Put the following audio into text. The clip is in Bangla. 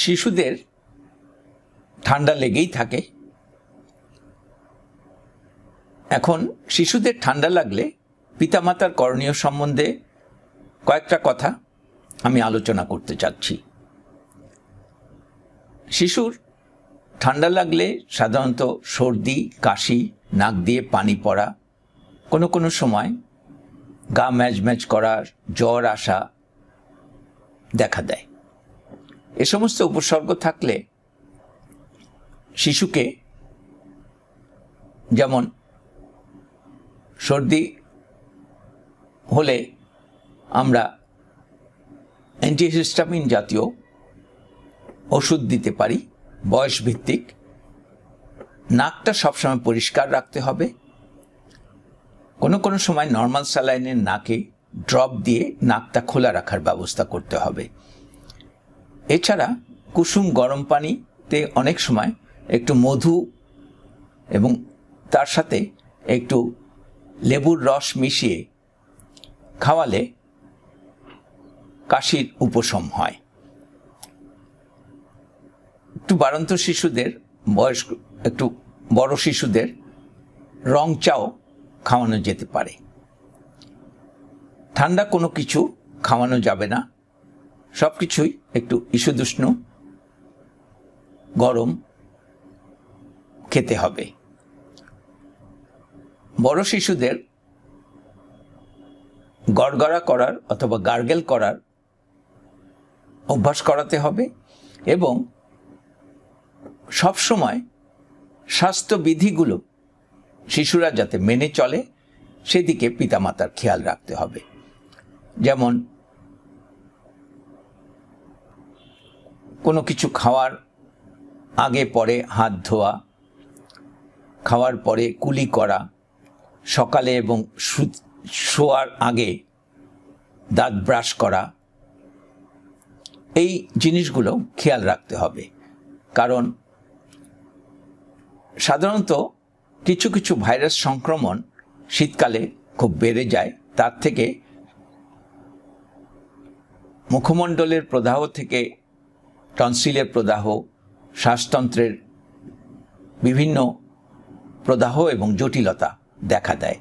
শিশুদের ঠান্ডা লেগেই থাকে এখন শিশুদের ঠান্ডা লাগলে পিতামাতার করণীয় সম্বন্ধে কয়েকটা কথা আমি আলোচনা করতে চাচ্ছি শিশুর ঠান্ডা লাগলে সাধারণত সর্দি কাশি নাক দিয়ে পানি পড়া কোনো কোনো সময় গা ম্যাজ ম্যাজ করার জ্বর আসা দেখা দেয় এ সমস্ত উপসর্গ থাকলে শিশুকে যেমন সর্দি হলে আমরা অ্যান্টিহিস্টামিন জাতীয় ওষুধ দিতে পারি বয়স ভিত্তিক নাকটা সবসময় পরিষ্কার রাখতে হবে কোনো কোনো সময় নর্মাল স্যালাইনের নাকে ড্রপ দিয়ে নাকটা খোলা রাখার ব্যবস্থা করতে হবে এছাড়া কুসুম গরম পানিতে অনেক সময় একটু মধু এবং তার সাথে একটু লেবুর রস মিশিয়ে খাওয়ালে কাশির উপশম হয় একটু বাড়ন্ত শিশুদের বয়স একটু বড় শিশুদের রং চাও খাওয়ানো যেতে পারে ঠান্ডা কোনো কিছু খাওয়ানো যাবে না সব কিছুই একটু ইস্যুদুষ্ণ গরম খেতে হবে বড় শিশুদের গড়গড়া করার অথবা গার্গেল করার অভ্যাস করাতে হবে এবং সবসময় স্বাস্থ্যবিধিগুলো শিশুরা যাতে মেনে চলে সেদিকে পিতামাতার খেয়াল রাখতে হবে যেমন কোনো কিছু খাওয়ার আগে পরে হাত ধোয়া খাওয়ার পরে কুলি করা সকালে এবং শোয়ার আগে দাঁত ব্রাশ করা এই জিনিসগুলো খেয়াল রাখতে হবে কারণ সাধারণত কিছু কিছু ভাইরাস সংক্রমণ শীতকালে খুব বেড়ে যায় তার থেকে মুখমণ্ডলের প্রদাহ থেকে টনসিলের প্রদাহ শ্বাসতন্ত্রের বিভিন্ন প্রদাহ এবং জটিলতা দেখা দেয়